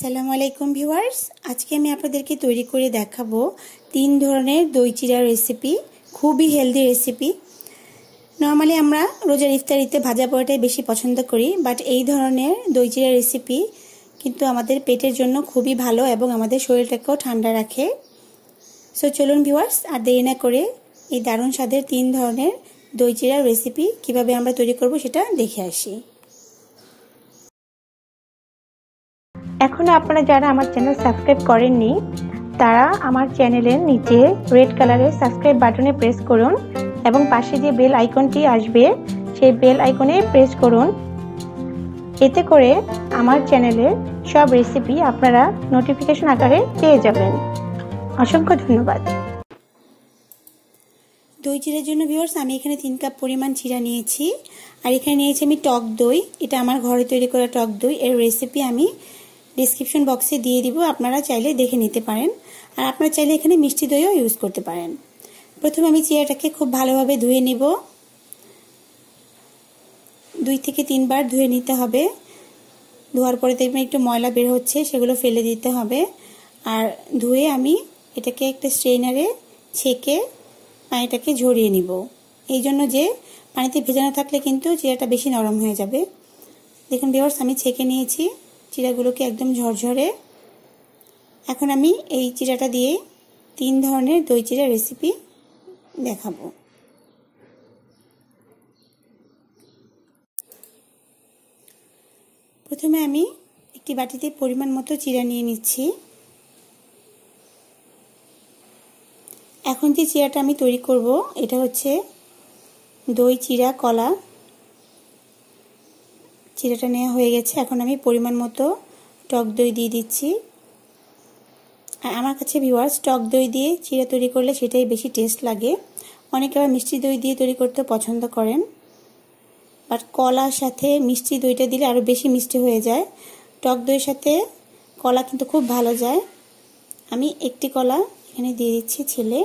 আসসালামু আলাইকুম ভিউয়ার্স আজকে আমি আপনাদেরকে তৈরি করে দেখাবো তিন ধরনের দই চিরা রেসিপি খুবই হেলদি রেসিপি নর্মালি আমরা রোজার ইফতারিতে ভাজা পোড়াটাই বেশি পছন্দ করি বাট এই ধরনের দই চিরা রেসিপি কিন্তু আমাদের পেটের জন্য খুবই ভালো এবং আমাদের শরীরটাকেও ঠান্ডা রাখে সো চলুন ভিউয়ার্স আর দেরি না করে এই দারুণ স্বাদের তিন ধরনের দই চিরা রেসিপি কিভাবে আমরা তৈরি করব সেটা দেখে আসি এখনও আপনারা যারা আমার চ্যানেল সাবস্ক্রাইব করেননি তারা আমার চ্যানেলের নিচে রেড কালারের সাবস্ক্রাইব বাটনে প্রেস করুন এবং পাশে যে বেল আইকনটি আসবে সেই বেল আইকনে প্রেস করুন এতে করে আমার চ্যানেলের সব রেসিপি আপনারা নোটিফিকেশন আকারে পেয়ে যাবেন অসংখ্য ধন্যবাদ দই চিড়ার জন্য ভিওর্স আমি এখানে তিন কাপ পরিমাণ চিরা নিয়েছি আর এখানে নিয়েছি আমি টক দই এটা আমার ঘরে তৈরি করা টক দই এর রেসিপি আমি ডিসক্রিপশন বক্সে দিয়ে দিব আপনারা চাইলে দেখে নিতে পারেন আর আপনারা চাইলে এখানে মিষ্টি দইও ইউজ করতে পারেন প্রথমে আমি চেয়ারটাকে খুব ভালোভাবে ধুয়ে নিব দুই থেকে তিনবার ধুয়ে নিতে হবে ধোয়ার পরে দেখবেন একটু ময়লা বের হচ্ছে সেগুলো ফেলে দিতে হবে আর ধুয়ে আমি এটাকে একটা স্ট্রেইনারে ছেঁকে পানিটাকে ঝরিয়ে নিব এই জন্য যে পানিতে ভেজানো থাকলে কিন্তু চেয়ারটা বেশি নরম হয়ে যাবে দেখুন বেহর্স আমি ছেঁকে নিয়েছি চিরাগুলোকে একদম ঝরঝরে এখন আমি এই চিরাটা দিয়ে তিন ধরনের দই চিরা রেসিপি দেখাবো প্রথমে আমি একটি বাটিতে পরিমাণ মতো চিরা নিয়ে নিচ্ছি এখন যে চিরাটা আমি তৈরি করব এটা হচ্ছে দই চিরা কলা চিরাটা নেওয়া হয়ে গেছে এখন আমি পরিমাণ মতো টক দই দিয়ে দিচ্ছি আর আমার কাছে ভিওয়ার্স টক দই দিয়ে চিরা তৈরি করলে সেটাই বেশি টেস্ট লাগে অনেকে আবার মিষ্টি দই দিয়ে তৈরি করতে পছন্দ করেন বাট কলার সাথে মিষ্টি দইটা দিলে আরও বেশি মিষ্টি হয়ে যায় টক দইয়ের সাথে কলা কিন্তু খুব ভালো যায় আমি একটি কলা এখানে দিয়ে দিচ্ছি ছেলে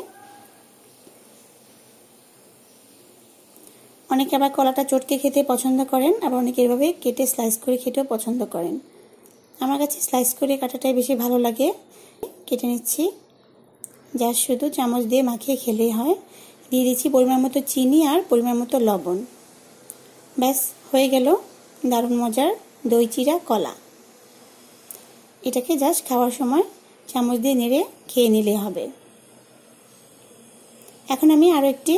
অনেকে আবার কলাটা চটকে খেতে পছন্দ করেন আবার অনেকে এভাবে কেটে স্লাইস করে খেতেও পছন্দ করেন আমার কাছে স্লাইস করে কাটাটাই বেশি ভালো লাগে কেটে নিচ্ছি যা শুধু চামচ দিয়ে মাখিয়ে খেলেই হয় দিয়ে দিচ্ছি পরিমাণ মতো চিনি আর পরিমাণ মতো লবণ ব্যাস হয়ে গেল দারুণ মজার দই চিরা কলা এটাকে জাস্ট খাওয়ার সময় চামচ দিয়ে নেড়ে খেয়ে নিলে হবে এখন আমি আরও একটি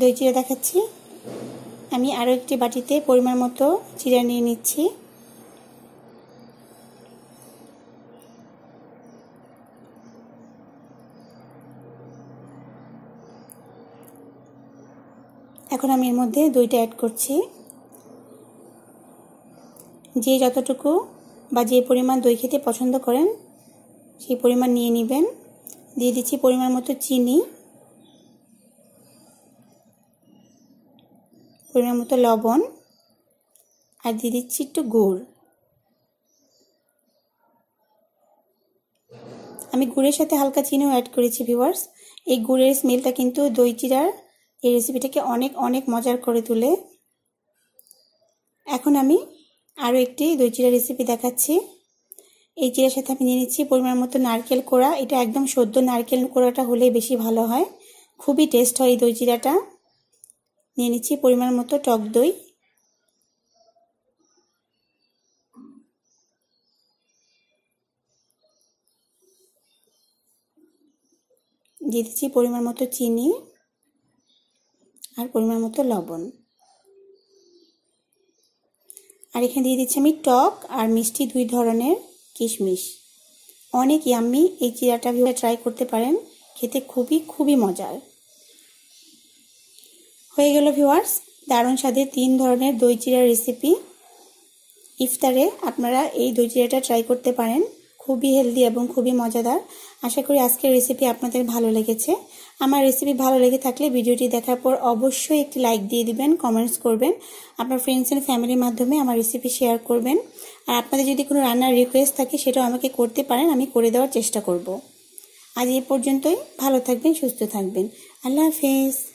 দই চিড়ে দেখাচ্ছি আমি আরও একটি বাটিতে পরিমাণ মতো চিড়া নিয়ে নিচ্ছি এখন আমি এর মধ্যে দইটা অ্যাড করছি যে যতটুকু বা যে পরিমাণ দই খেতে পছন্দ করেন সেই পরিমাণ নিয়ে নেবেন দিয়ে দিচ্ছি পরিমাণ মতো চিনি পরিমাণ মতো লবণ আর দিয়ে দিচ্ছি একটু গুড় আমি গুড়ের সাথে হালকা চিনিও অ্যাড করেছি ভিওয়ার্স এই গুড়ের স্মেলটা কিন্তু দই চিরার এই রেসিপিটাকে অনেক অনেক মজার করে তুলে এখন আমি আরও একটি দই চিরা রেসিপি দেখাচ্ছি এই চিরার সাথে আমি নিয়ে নিচ্ছি পরিমাণ মতো নারকেল কোড়া এটা একদম সদ্য নারকেল কোড়াটা হলেই বেশি ভালো হয় খুবই টেস্ট হয় এই দই চিরাটা নিয়ে নিচ্ছি পরিমাণ মতো টক দই দিয়ে দিচ্ছি পরিমাণ মতো চিনি আর পরিমাণ মতো লবণ আর এখানে দিয়ে দিচ্ছি আমি টক আর মিষ্টি দুই ধরনের কিশমিশ অনেক ইয়াম্মি এই চিরাটা ট্রাই করতে পারেন খেতে খুবই খুবই মজার হয়ে গেল ভিউয়ার্স দারুণ স্বাদে তিন ধরনের দই চিড়ার রেসিপি ইফতারে আপনারা এই দই চিড়াটা ট্রাই করতে পারেন খুবই হেলদি এবং খুবই মজাদার আশা করি আজকের রেসিপি আপনাদের ভালো লেগেছে আমার রেসিপি ভালো লেগে থাকলে ভিডিওটি দেখার পর অবশ্যই একটি লাইক দিয়ে দিবেন কমেন্টস করবেন আপনার ফ্রেন্ডস অ্যান্ড ফ্যামিলির মাধ্যমে আমার রেসিপি শেয়ার করবেন আর আপনাদের যদি কোনো রান্নার রিকোয়েস্ট থাকে সেটাও আমাকে করতে পারেন আমি করে দেওয়ার চেষ্টা করব আজ এ পর্যন্তই ভালো থাকবেন সুস্থ থাকবেন আল্লাহ হাফেজ